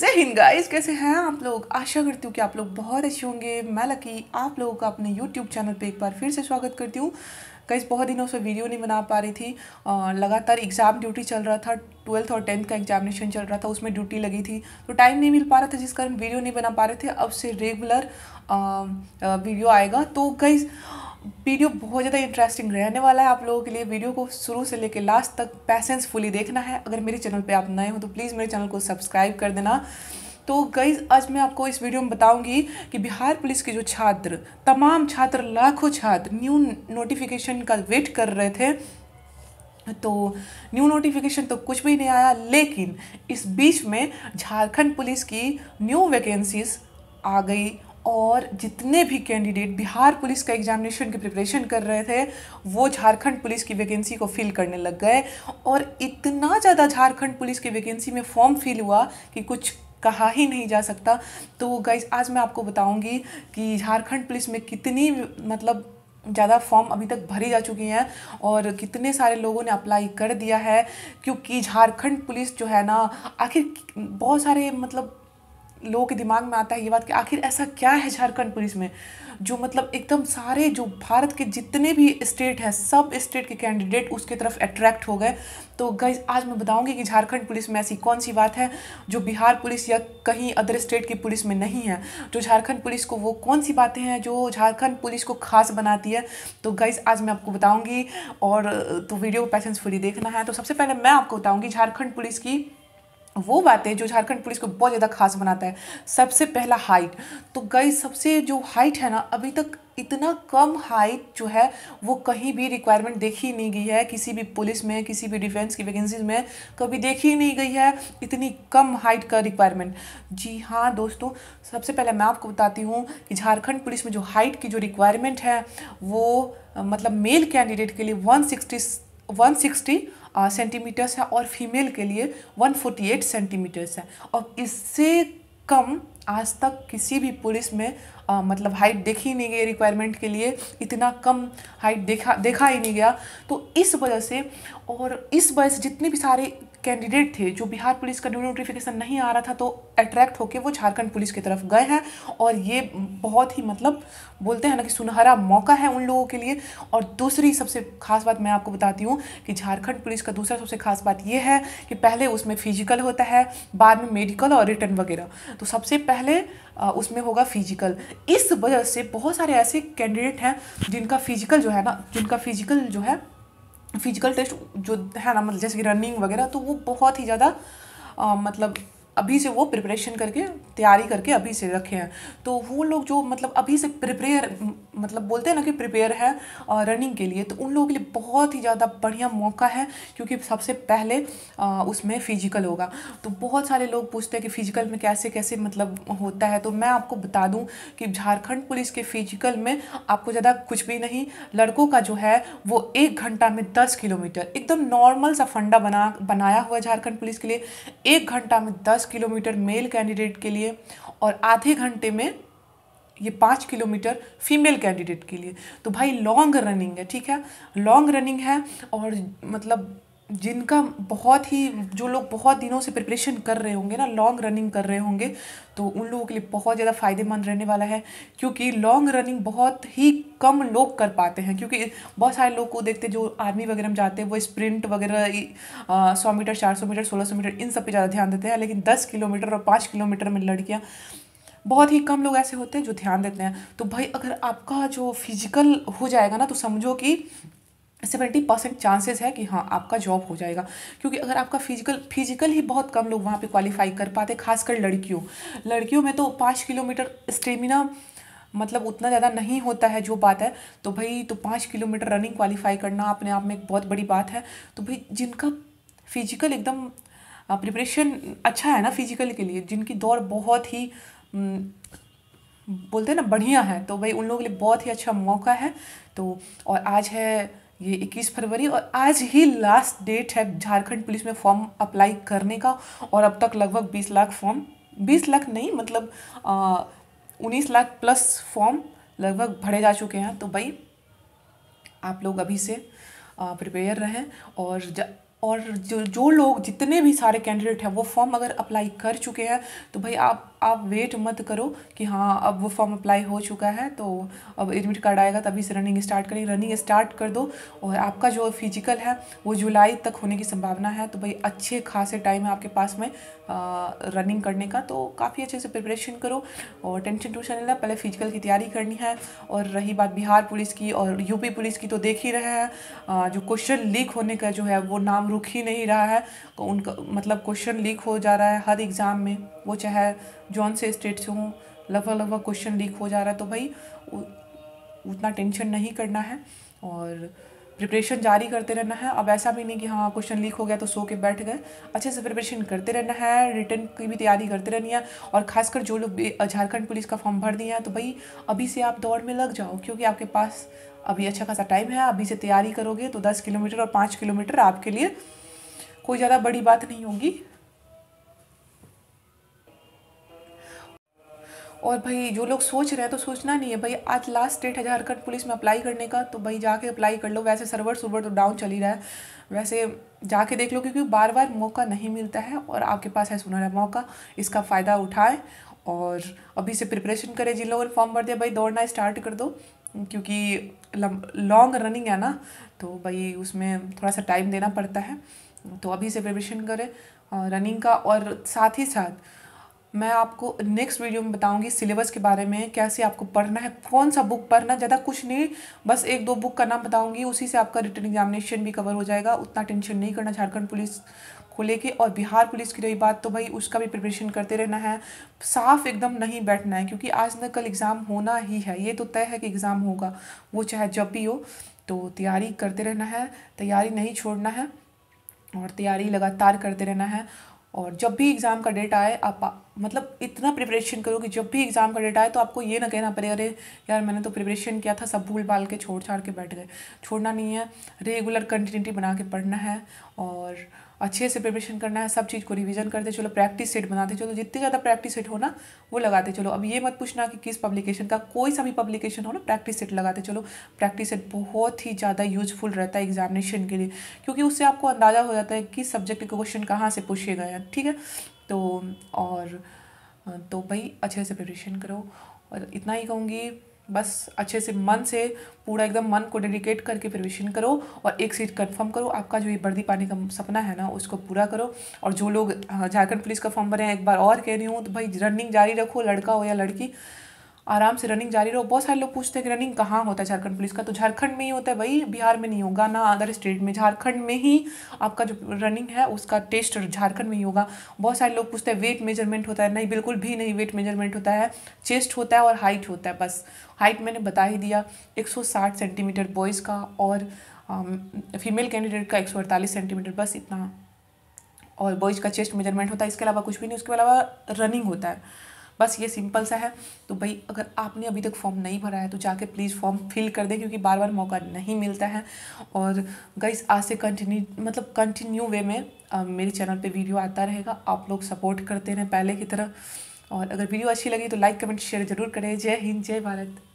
जय हिंद गाइस कैसे हैं आप लोग आशा करती हूँ कि आप लोग बहुत अच्छे होंगे मैं लकी आप लोगों का अपने यूट्यूब चैनल पे एक बार फिर से स्वागत करती हूँ कई बहुत दिनों से वीडियो नहीं बना पा रही थी लगातार एग्ज़ाम ड्यूटी चल रहा था ट्वेल्थ और टेंथ का एग्जामिनेशन चल रहा था उसमें ड्यूटी लगी थी तो टाइम नहीं मिल पा रहा था जिस कारण वीडियो नहीं बना पा रहे थे अब से रेगुलर वीडियो आएगा तो कई वीडियो बहुत ज़्यादा इंटरेस्टिंग रहने वाला है आप लोगों के लिए वीडियो को शुरू से लेकर लास्ट तक पैसेंस फुली देखना है अगर मेरे चैनल पे आप नए हो तो प्लीज़ मेरे चैनल को सब्सक्राइब कर देना तो गई आज मैं आपको इस वीडियो में बताऊंगी कि बिहार पुलिस के जो छात्र तमाम छात्र लाखों छात्र न्यू नोटिफिकेशन का वेट कर रहे थे तो न्यू नोटिफिकेशन तो कुछ भी नहीं आया लेकिन इस बीच में झारखंड पुलिस की न्यू वैकेंसीज आ गई और जितने भी कैंडिडेट बिहार पुलिस का एग्जामिनेशन की प्रिपरेशन कर रहे थे वो झारखंड पुलिस की वैकेंसी को फिल करने लग गए और इतना ज़्यादा झारखंड पुलिस की वैकेंसी में फॉर्म फिल हुआ कि कुछ कहा ही नहीं जा सकता तो गाइज आज मैं आपको बताऊंगी कि झारखंड पुलिस में कितनी मतलब ज़्यादा फॉर्म अभी तक भरी जा चुकी हैं और कितने सारे लोगों ने अप्लाई कर दिया है क्योंकि झारखंड पुलिस जो है ना आखिर बहुत सारे मतलब लोगों के दिमाग में आता है ये बात कि आखिर ऐसा क्या है झारखंड पुलिस में जो मतलब एकदम सारे जो भारत के जितने भी स्टेट हैं सब स्टेट के कैंडिडेट उसके तरफ अट्रैक्ट हो गए तो गई आज मैं बताऊंगी कि झारखंड पुलिस में ऐसी कौन सी बात है जो बिहार पुलिस या कहीं अदर स्टेट की पुलिस में नहीं है जो तो झारखंड पुलिस को वो कौन सी बातें हैं जो झारखंड पुलिस को खास बनाती है तो गईज आज मैं आपको बताऊँगी और तो वीडियो को पैसेंस फ्री देखना है तो सबसे पहले मैं आपको बताऊँगी झारखंड पुलिस की वो बातें जो झारखंड पुलिस को बहुत ज़्यादा खास बनाता है सबसे पहला हाइट तो गई सबसे जो हाइट है ना अभी तक इतना कम हाइट जो है वो कहीं भी रिक्वायरमेंट देखी नहीं गई है किसी भी पुलिस में किसी भी डिफेंस की वैकेंसीज में कभी देखी नहीं गई है इतनी कम हाइट का रिक्वायरमेंट जी हाँ दोस्तों सबसे पहले मैं आपको बताती हूँ कि झारखंड पुलिस में जो हाइट की जो रिक्वायरमेंट है वो मतलब मेल कैंडिडेट के लिए one sixty one sixty centimetres है और फीमेल के लिए 148 सेंटीमीटर्स है और इससे कम आज तक किसी भी पुलिस में आ, मतलब हाइट देखी नहीं गई रिक्वायरमेंट के लिए इतना कम हाइट देखा देखा ही नहीं गया तो इस वजह से और इस वजह से जितने भी सारे कैंडिडेट थे जो बिहार पुलिस का न्यू नोटिफिकेशन नहीं आ रहा था तो अट्रैक्ट होकर वो झारखंड पुलिस की तरफ गए हैं और ये बहुत ही मतलब बोलते हैं ना कि सुनहरा मौका है उन लोगों के लिए और दूसरी सबसे खास बात मैं आपको बताती हूँ कि झारखंड पुलिस का दूसरा सबसे खास बात ये है कि पहले उसमें फिजिकल होता है बाद में मेडिकल और रिटर्न वगैरह तो सबसे पहले उसमें होगा फिजिकल इस वजह से बहुत सारे ऐसे कैंडिडेट हैं जिनका फिजिकल जो है ना जिनका फिजिकल जो है फिजिकल टेस्ट जो है ना मतलब जैसे कि रनिंग वगैरह तो वो बहुत ही ज़्यादा मतलब अभी से वो प्रिपरेशन करके तैयारी करके अभी से रखे हैं तो वो लोग जो मतलब अभी से प्रिपेयर मतलब बोलते हैं ना कि प्रिपेयर है रनिंग के लिए तो उन लोगों के लिए बहुत ही ज़्यादा बढ़िया मौका है क्योंकि सबसे पहले आ, उसमें फिजिकल होगा तो बहुत सारे लोग पूछते हैं कि फिजिकल में कैसे कैसे मतलब होता है तो मैं आपको बता दूँ कि झारखंड पुलिस के फिजिकल में आपको ज़्यादा कुछ भी नहीं लड़कों का जो है वो एक घंटा में दस किलोमीटर एकदम नॉर्मल सा फंडा बना बनाया हुआ झारखंड पुलिस के लिए एक घंटा में दस किलोमीटर मेल कैंडिडेट के लिए और आधे घंटे में ये पाँच किलोमीटर फीमेल कैंडिडेट के लिए तो भाई लॉन्ग रनिंग है ठीक है लॉन्ग रनिंग है और मतलब जिनका बहुत ही जो लोग बहुत दिनों से प्रिपरेशन कर रहे होंगे ना लॉन्ग रनिंग कर रहे होंगे तो उन लोगों के लिए बहुत ज़्यादा फ़ायदेमंद रहने वाला है क्योंकि लॉन्ग रनिंग बहुत ही कम लोग कर पाते हैं क्योंकि बहुत सारे लोग को देखते जो आर्मी वगैरह में जाते हैं वो स्प्रिंट वगैरह सौ मीटर चार सौ मीटर सोलह सौ मीटर इन सब पे ज़्यादा ध्यान देते हैं लेकिन दस किलोमीटर और पाँच किलोमीटर में लड़कियाँ बहुत ही कम लोग ऐसे होते हैं जो ध्यान देते हैं तो भाई अगर आपका जो फिजिकल हो जाएगा ना तो समझो कि सेवेंटी परसेंट चांसेस है कि हाँ आपका जॉब हो जाएगा क्योंकि अगर आपका फिजिकल फिजिकल ही बहुत कम लोग वहाँ पे क्वालिफाई कर पाते खासकर लड़कियों लड़कियों में तो पाँच किलोमीटर स्टेमिना मतलब उतना ज़्यादा नहीं होता है जो बात है तो भाई तो पाँच किलोमीटर रनिंग क्वालिफाई करना अपने आप में एक बहुत बड़ी बात है तो भाई जिनका फिजिकल एकदम प्रिपरेशन अच्छा है ना फिजिकल के लिए जिनकी दौड़ बहुत ही बोलते हैं ना बढ़िया है तो भाई उन लोगों के लिए बहुत ही अच्छा मौका है तो और आज है ये 21 फरवरी और आज ही लास्ट डेट है झारखंड पुलिस में फॉर्म अप्लाई करने का और अब तक लगभग 20 लाख फॉर्म 20 लाख नहीं मतलब आ, 19 लाख प्लस फॉर्म लगभग भरे जा चुके हैं तो भाई आप लोग अभी से प्रिपेयर रहें और और जो जो लोग जितने भी सारे कैंडिडेट हैं वो फॉर्म अगर अप्लाई कर चुके हैं तो भाई आप आप वेट मत करो कि हाँ अब वो फॉर्म अप्लाई हो चुका है तो अब एडमिट कार्ड आएगा तभी से रनिंग स्टार्ट करें रनिंग स्टार्ट कर दो और आपका जो फिजिकल है वो जुलाई तक होने की संभावना है तो भाई अच्छे खासे टाइम है आपके पास में रनिंग करने का तो काफ़ी अच्छे से प्रिपरेशन करो और टेंशन टूशन लेना पहले फिजिकल की तैयारी करनी है और रही बात बिहार पुलिस की और यूपी पुलिस की तो देख ही रहे हैं जो क्वेश्चन लीक होने का जो है वो नाम रुक ही नहीं रहा है उनका मतलब क्वेश्चन लीक हो जा रहा है हर एग्ज़ाम में वो चाहे जौन से स्टेट से हूँ लगभग लगभग क्वेश्चन लीक हो जा रहा है तो भाई उतना टेंशन नहीं करना है और प्रिपरेशन जारी करते रहना है अब ऐसा भी नहीं कि हाँ क्वेश्चन लीक हो गया तो सो के बैठ गए अच्छे से प्रिपरेशन करते रहना है रिटर्न की भी तैयारी करते रहनी है और खासकर जो लोग झारखंड पुलिस का फॉर्म भर दिए हैं तो भाई अभी से आप दौड़ में लग जाओ क्योंकि आपके पास अभी अच्छा खासा टाइम है अभी से तैयारी करोगे तो दस किलोमीटर और पाँच किलोमीटर आपके लिए कोई ज़्यादा बड़ी बात नहीं होगी और भाई जो लोग सोच रहे हैं तो सोचना नहीं है भाई आज लास्ट डेट है झारखंड पुलिस में अप्लाई करने का तो भाई जाके अप्लाई कर लो वैसे सर्वर सुवर तो डाउन चल ही रहा है वैसे जाके देख लो क्योंकि बार बार मौका नहीं मिलता है और आपके पास है है मौका इसका फ़ायदा उठाएं और अभी से प्रिपरेशन करें जिन लोगों ने फॉर्म भर दिया भाई दौड़ना स्टार्ट कर दो क्योंकि लॉन्ग रनिंग है ना तो भाई उसमें थोड़ा सा टाइम देना पड़ता है तो अभी से प्रिपरेशन करें रनिंग का और साथ ही साथ मैं आपको नेक्स्ट वीडियो में बताऊंगी सिलेबस के बारे में कैसे आपको पढ़ना है कौन सा बुक पढ़ना ज़्यादा कुछ नहीं बस एक दो बुक का नाम बताऊंगी उसी से आपका रिटर्न एग्जामिनेशन भी कवर हो जाएगा उतना टेंशन नहीं करना झारखंड पुलिस को लेके और बिहार पुलिस की रही बात तो भाई उसका भी प्रिपरेशन करते रहना है साफ एकदम नहीं बैठना है क्योंकि आज न कल एग्ज़ाम होना ही है ये तो तय है कि एग्ज़ाम होगा वो चाहे जब भी हो तो तैयारी करते रहना है तैयारी नहीं छोड़ना है और तैयारी लगातार करते रहना है और जब भी एग्ज़ाम का डेट आए आप मतलब इतना प्रिपरेशन करो कि जब भी एग्ज़ाम का डेट आए तो आपको ये ना कहना पड़े अरे यार मैंने तो प्रिपरेशन किया था सब भूल भाल के छोड़ छाड़ के बैठ गए छोड़ना नहीं है रेगुलर कंटिन्यूटी बना के पढ़ना है और अच्छे से प्रिपरेशन करना है सब चीज़ को रिवीजन करते चलो प्रैक्टिस सेट बनाते चलो जितने ज़्यादा प्रैक्टिस सेट हो ना वो लगाते चलो अब ये मत पूछना कि किस पब्लिकेशन का कोई सा भी पब्लिकेशन हो ना प्रैक्टिस सेट लगाते चलो प्रैक्टिस सेट बहुत ही ज़्यादा यूजफुल रहता है एग्जामिनेशन के लिए क्योंकि उससे आपको अंदाज़ा हो जाता है किस सब्जेक्ट के क्वेश्चन कहाँ से पूछे गए हैं ठीक है तो और तो भाई अच्छे से प्रिपरेशन करो और इतना ही कहूँगी बस अच्छे से मन से पूरा एकदम मन को डेडिकेट करके फिर विशन करो और एक सीट कंफर्म करो आपका जो ये वर्दी पाने का सपना है ना उसको पूरा करो और जो लोग हाँ, झारखंड पुलिस का फॉर्म भरे हैं एक बार और कह रही हूँ तो भाई रनिंग जारी रखो लड़का हो या लड़की आराम से रनिंग जारी रहो बहुत सारे लोग पूछते हैं कि रनिंग कहाँ होता है झारखंड पुलिस का तो झारखंड में ही होता है भाई बिहार में नहीं होगा ना अदर स्टेट में झारखंड में ही आपका जो रनिंग है उसका टेस्ट झारखंड में ही होगा बहुत सारे लोग पूछते हैं वेट मेजरमेंट होता है नहीं बिल्कुल भी नहीं वेट मेजरमेंट होता है चेस्ट होता है और हाइट होता है बस हाइट मैंने बता ही दिया एक सेंटीमीटर बॉयज़ का और फीमेल um, कैंडिडेट का एक सेंटीमीटर बस इतना और बॉयज़ का चेस्ट मेजरमेंट होता है इसके अलावा कुछ भी नहीं उसके अलावा रनिंग होता है बस ये सिंपल सा है तो भाई अगर आपने अभी तक फॉर्म नहीं भरा है तो जाके प्लीज़ फॉर्म फिल कर दें क्योंकि बार बार मौका नहीं मिलता है और गाइस आज से कंटिन्यू मतलब कंटिन्यू वे में आ, मेरे चैनल पे वीडियो आता रहेगा आप लोग सपोर्ट करते रहें पहले की तरह और अगर वीडियो अच्छी लगी तो लाइक कमेंट शेयर जरूर करें जय हिंद जय भारत